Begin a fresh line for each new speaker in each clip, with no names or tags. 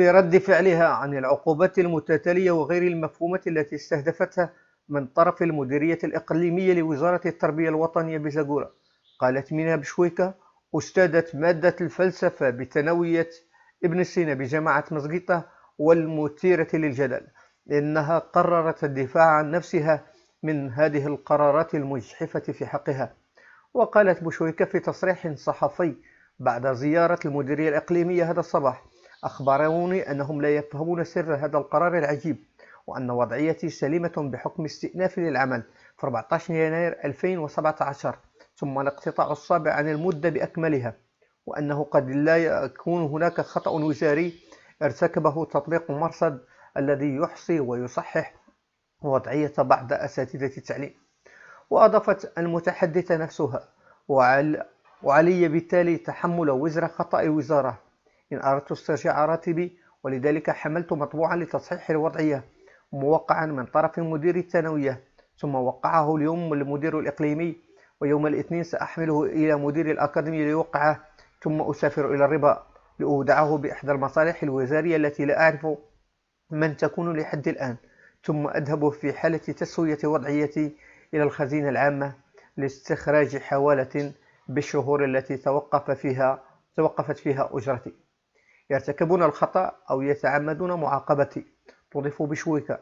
في رد فعلها عن العقوبات المتتالية وغير المفهومة التي استهدفتها من طرف المديرية الإقليمية لوزارة التربية الوطنية بزاقورة قالت مينا بشويكة أستاذة مادة الفلسفة بثانوية ابن سينا بجامعة مزقيطة والمثيرة للجدل إنها قررت الدفاع عن نفسها من هذه القرارات المجحفة في حقها وقالت بوشويكا في تصريح صحفي بعد زيارة المديرية الإقليمية هذا الصباح أخبروني أنهم لا يفهمون سر هذا القرار العجيب وأن وضعيتي سليمة بحكم استئناف للعمل في 14 يناير 2017 ثم الاقتطاع السابع عن المدة بأكملها وأنه قد لا يكون هناك خطأ وزاري ارتكبه تطبيق مرصد الذي يحصي ويصحح وضعية بعض أساتذة التعليم وأضافت المتحدثة نفسها وعلي بالتالي تحمل وزر خطأ وزارة إن أردت استرجاع راتبي ولذلك حملت مطبوعا لتصحيح الوضعية موقعا من طرف مدير الثانوية ثم وقعه اليوم المدير الإقليمي ويوم الاثنين سأحمله إلى مدير الأكاديمية ليوقعه ثم أسافر إلى الربا لأودعه بإحدى المصالح الوزارية التي لا أعرف من تكون لحد الآن ثم أذهب في حالة تسوية وضعيتي إلى الخزينة العامة لاستخراج حوالة بالشهور التي توقف فيها توقفت فيها أجرتي يرتكبون الخطأ أو يتعمدون معاقبتي تضيف بشويكه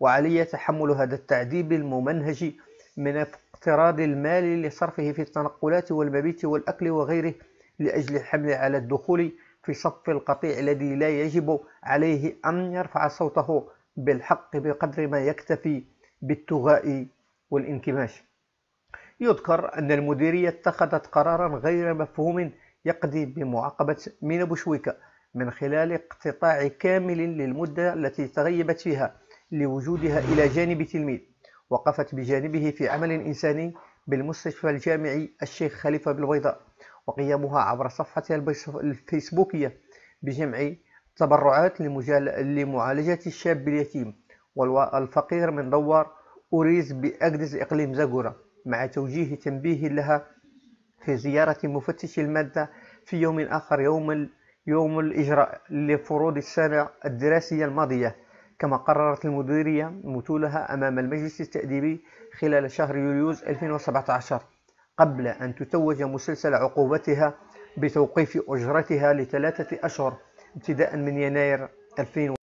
وعلي تحمل هذا التعذيب الممنهج من اقتراض المال لصرفه في التنقلات والمبيت والأكل وغيره لأجل الحمل على الدخول في صف القطيع الذي لا يجب عليه أن يرفع صوته بالحق بقدر ما يكتفي بالتغاء والانكماش يذكر أن المديرية اتخذت قرارا غير مفهوم يقضي بمعاقبة مينا بوشويكا من خلال اقتطاع كامل للمدة التي تغيبت فيها لوجودها إلى جانب تلميذ وقفت بجانبه في عمل إنساني بالمستشفى الجامعي الشيخ خليفة بالبيضاء وقيامها عبر صفحتها الفيسبوكية بجمع تبرعات لمعالجة الشاب اليتيم والفقير من دوار أوريز بأجدز إقليم زاغورا مع توجيه تنبيه لها في زيارة مفتش المادة في يوم آخر يوم يوم الإجراء لفروض السنة الدراسية الماضية كما قررت المديرية مثولها أمام المجلس التأديبي خلال شهر يوليوز 2017 قبل أن تتوج مسلسل عقوبتها بتوقيف أجرتها لثلاثة أشهر ابتداء من يناير 2017